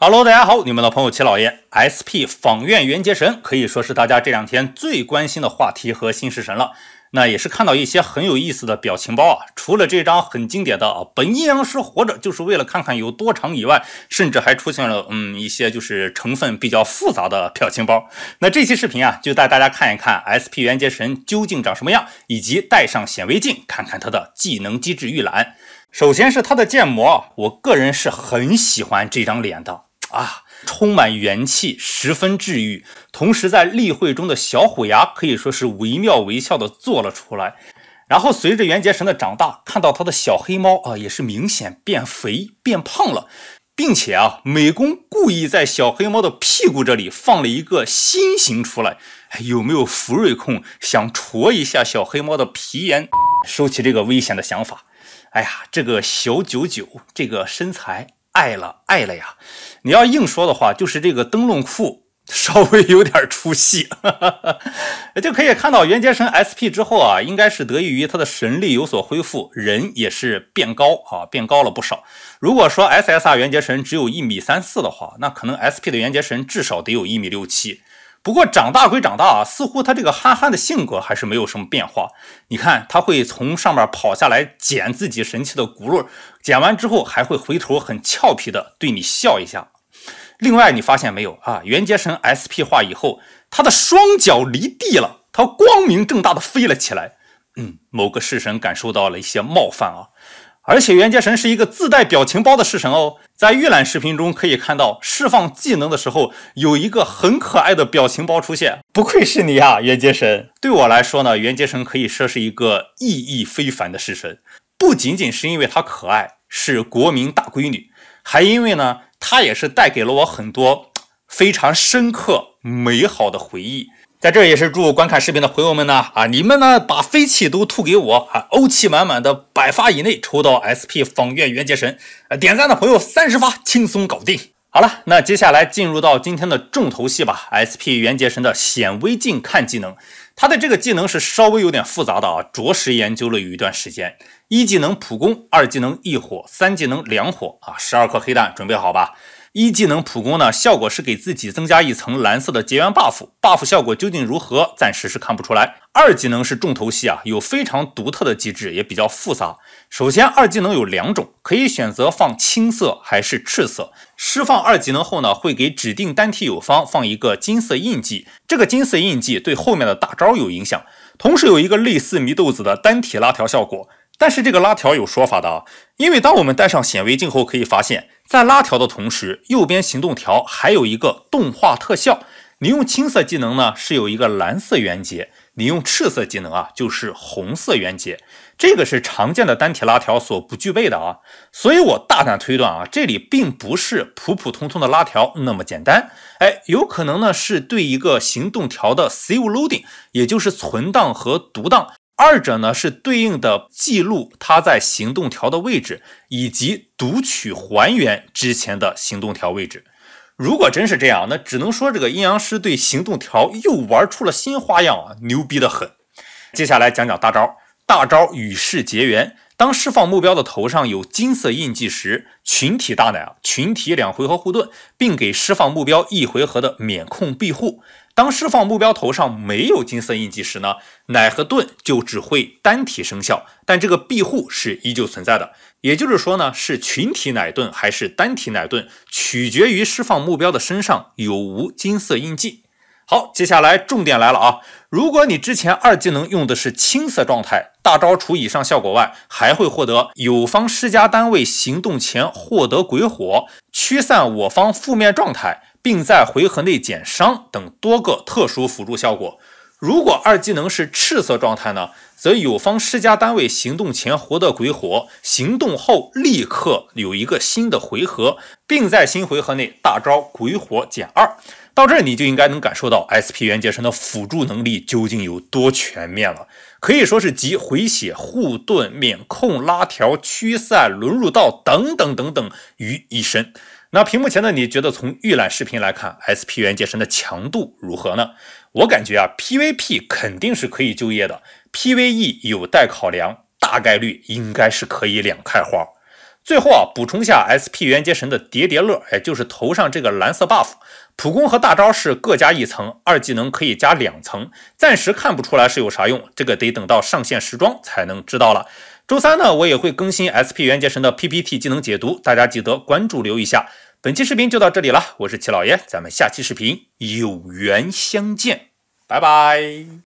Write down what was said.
哈喽，大家好，你们的朋友齐老爷 SP 访院元杰神可以说是大家这两天最关心的话题和新式神了。那也是看到一些很有意思的表情包啊，除了这张很经典的啊，本阴阳师活着就是为了看看有多长以外，甚至还出现了嗯一些就是成分比较复杂的表情包。那这期视频啊，就带大家看一看 SP 元杰神究竟长什么样，以及带上显微镜看看他的技能机制预览。首先是他的建模，我个人是很喜欢这张脸的。啊，充满元气，十分治愈。同时，在例会中的小虎牙可以说是惟妙惟肖的做了出来。然后，随着元杰神的长大，看到他的小黑猫啊，也是明显变肥变胖了，并且啊，美工故意在小黑猫的屁股这里放了一个心形出来。有没有福瑞控想戳一下小黑猫的皮炎？收起这个危险的想法。哎呀，这个小九九，这个身材。爱了爱了呀！你要硬说的话，就是这个灯笼裤稍微有点出戏，就可以看到元杰神 SP 之后啊，应该是得益于他的神力有所恢复，人也是变高啊，变高了不少。如果说 SSR 元杰神只有一米三四的话，那可能 SP 的元杰神至少得有一米六七。不过长大归长大啊，似乎他这个憨憨的性格还是没有什么变化。你看，他会从上面跑下来捡自己神奇的轱辘，捡完之后还会回头很俏皮的对你笑一下。另外，你发现没有啊？元结神 S P 化以后，他的双脚离地了，他光明正大的飞了起来。嗯，某个式神感受到了一些冒犯啊。而且袁杰神是一个自带表情包的式神哦，在预览视频中可以看到，释放技能的时候有一个很可爱的表情包出现。不愧是你啊，袁杰神！对我来说呢，袁杰神可以说是一个意义非凡的式神，不仅仅是因为他可爱，是国民大闺女，还因为呢，他也是带给了我很多非常深刻美好的回忆。在这也是祝观看视频的朋友们呢，啊，你们呢把飞气都吐给我啊，欧气满满的百发以内抽到 SP 仿院元杰神，呃，点赞的朋友三十发轻松搞定。好了，那接下来进入到今天的重头戏吧，SP 元杰神的显微镜看技能，他的这个技能是稍微有点复杂的啊，着实研究了有一段时间。一技能普攻，二技能一火，三技能两火啊，十二颗黑蛋准备好吧。一技能普攻呢，效果是给自己增加一层蓝色的结缘 buff，buff 效果究竟如何，暂时是看不出来。二技能是重头戏啊，有非常独特的机制，也比较复杂。首先，二技能有两种，可以选择放青色还是赤色。释放二技能后呢，会给指定单体友方放一个金色印记，这个金色印记对后面的大招有影响，同时有一个类似迷豆子的单体拉条效果。但是这个拉条有说法的啊，因为当我们戴上显微镜后，可以发现，在拉条的同时，右边行动条还有一个动画特效。你用青色技能呢，是有一个蓝色圆结；你用赤色技能啊，就是红色圆结。这个是常见的单体拉条所不具备的啊，所以我大胆推断啊，这里并不是普普通通的拉条那么简单。哎，有可能呢，是对一个行动条的 save loading，也就是存档和读档。二者呢是对应的记录他在行动条的位置，以及读取还原之前的行动条位置。如果真是这样，那只能说这个阴阳师对行动条又玩出了新花样啊，牛逼的很。接下来讲讲大招，大招与世结缘。当释放目标的头上有金色印记时，群体大奶啊，群体两回合护盾，并给释放目标一回合的免控庇护。当释放目标头上没有金色印记时呢，奶和盾就只会单体生效，但这个庇护是依旧存在的。也就是说呢，是群体奶盾还是单体奶盾，取决于释放目标的身上有无金色印记。好，接下来重点来了啊！如果你之前二技能用的是青色状态，大招除以上效果外，还会获得友方施加单位行动前获得鬼火，驱散我方负面状态，并在回合内减伤等多个特殊辅助效果。如果二技能是赤色状态呢，则友方施加单位行动前获得鬼火，行动后立刻有一个新的回合，并在新回合内大招鬼火减二。到这儿你就应该能感受到 SP 元界神的辅助能力究竟有多全面了，可以说是集回血、护盾、免控、拉条、驱散、轮入道等等等等于一身。那屏幕前的你觉得从预览视频来看，SP 元界神的强度如何呢？我感觉啊，PVP 肯定是可以就业的，PVE 有待考量，大概率应该是可以两开花。最后啊，补充下 SP 元结神的叠叠乐，也就是头上这个蓝色 buff，普攻和大招是各加一层，二技能可以加两层，暂时看不出来是有啥用，这个得等到上线时装才能知道了。周三呢，我也会更新 SP 元结神的 PPT 技能解读，大家记得关注留一下。本期视频就到这里了，我是齐老爷，咱们下期视频有缘相见，拜拜。